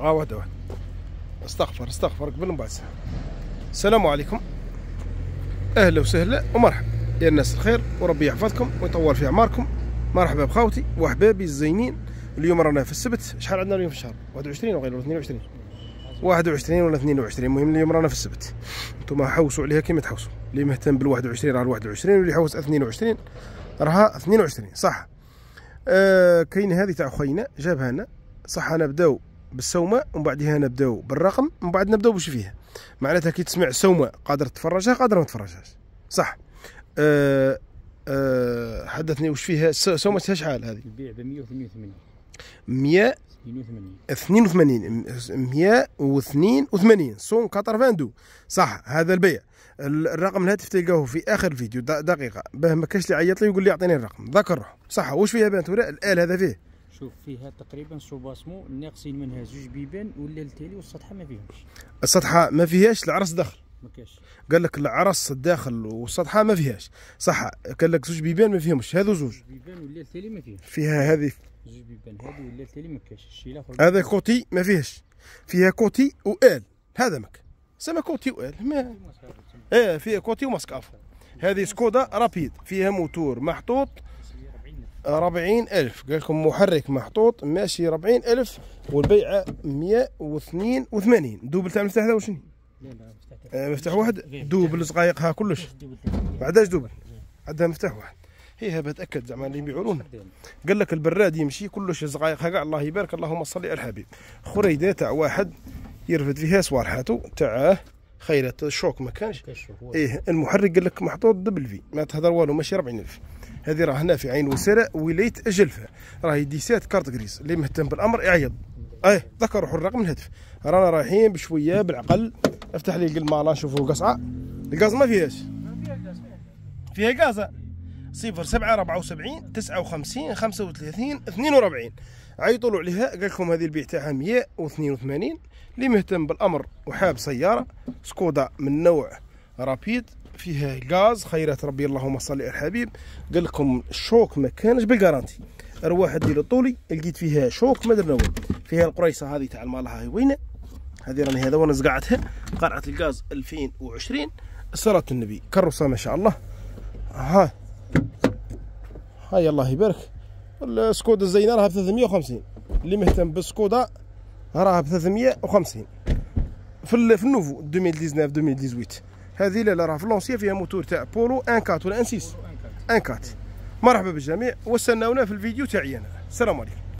اه واحده واحده استغفر استغفر قبل ما بعد السلام عليكم اهلا وسهلا ومرحبا يا الناس الخير وربي يحفظكم ويطول في اعماركم مرحبا بخاوتي واحبابي الزينين اليوم رانا في السبت شحال عندنا اليوم في الشهر 21 وغير 22 21 ولا 22 المهم اليوم رانا في السبت انتم حوسوا عليها كيما تحوسوا اللي مهتم بال 21 راه 21 واللي حوس 22 راها 22 صح آه كاين هذه تاع خوينا جابها لنا صح انا بداو بالسومه ومن بعدها نبداو بالرقم ومن بعد نبداو باش فيها معناتها كي تسمع سومه قادر تفرجها قادر ما تفرجهاش صح أه أه حدثني وش فيها سومه شحال هذه؟ البيع ب 182 100 82 182 سون 82 صح هذا البيع الرقم الهاتف تلقاه في اخر الفيديو دقيقه باه ما كاش اللي عيط لي ويقول لي اعطيني الرقم ذكر روحه صح واش فيها بنت ولا الال هذا فيه شوف فيها تقريبا سوباسمو ناقصين منها زوج بيبان ولا التالي والسطحه ما فيهمش السطحه ما فيهاش العرس داخل ما كاش قال لك العرس الداخل والسطحه ما فيهاش صح قال لك زوج بيبان ما فيهمش هذو زوج بيبان ولا التالي ما فيهمش فيها هذه زوج بيبان هذه ولا التالي ما كاش الشيء الاخر هذا كوتي ما فيهاش فيها كوتي وال هذا مك سما كوتي وال ما اه فيها كوتي ومسكافو هذه سكودا رابيد فيها موتور محطوط ربعين ألف قال لكم محرك محطوط ماشي ربعين ألف والبيعة مية واثنين وثمانين دوبل تاع المفتاح هذا وشني آه، مفتاح واحد دوبل صغايق ها كلش ما دوبل عندها مفتاح واحد هي هبه تاكد زعما اللي يبيعون قال لك البراد يمشي كلش زقايق كاع الله يبارك اللهم صل على الحبيب خريده تاع واحد يرفد فيها صوالحاتو تاعه خيرات الشوك ما كانش ايه المحرك قال لك محطوط دبل في ما تهضر والو ماشي 40000 هذه راه هنا في عين وسرى ولايه جلفه راهي سات كارت غريس اللي مهتم بالامر يعيط ايه ذكر روح الرقم الهاتف رانا رايحين بشويه بالعقل افتح لي المالا نشوفوا قصعه الغاز ما فيهاش فيها غاز صفر سبعة ربعة وسبعين تسعة وخمسين خمسة وثلاثين اثنين وربعين عيطوا له عليها قال لكم هذه البيع تاعها مية واثنين وثمانين اللي مهتم بالامر وحاب سياره سكودا من نوع رابيد فيها غاز خيرات ربي اللهم صل على الحبيب قال لكم الشوك ما كانش بالغارانتي رواح ديال طولي لقيت فيها شوك ما درنا والو فيها القريصه هذه تاع المالها هاي وينه هذه راني هذا وانا زقعتها قرعه الغاز 2020 صلاه النبي كروسه ما شاء الله ها هاي الله يبارك السكودا الزينه راها ب 350 اللي مهتم بالسكودا راها ب 350 في النوفو 2019 2018 هذه لا راه في لونسيا فيها موتور تاع بولو ان كات ولا ان سيس ان كات مرحبا بالجميع واستناونا في الفيديو تاعي انا السلام عليكم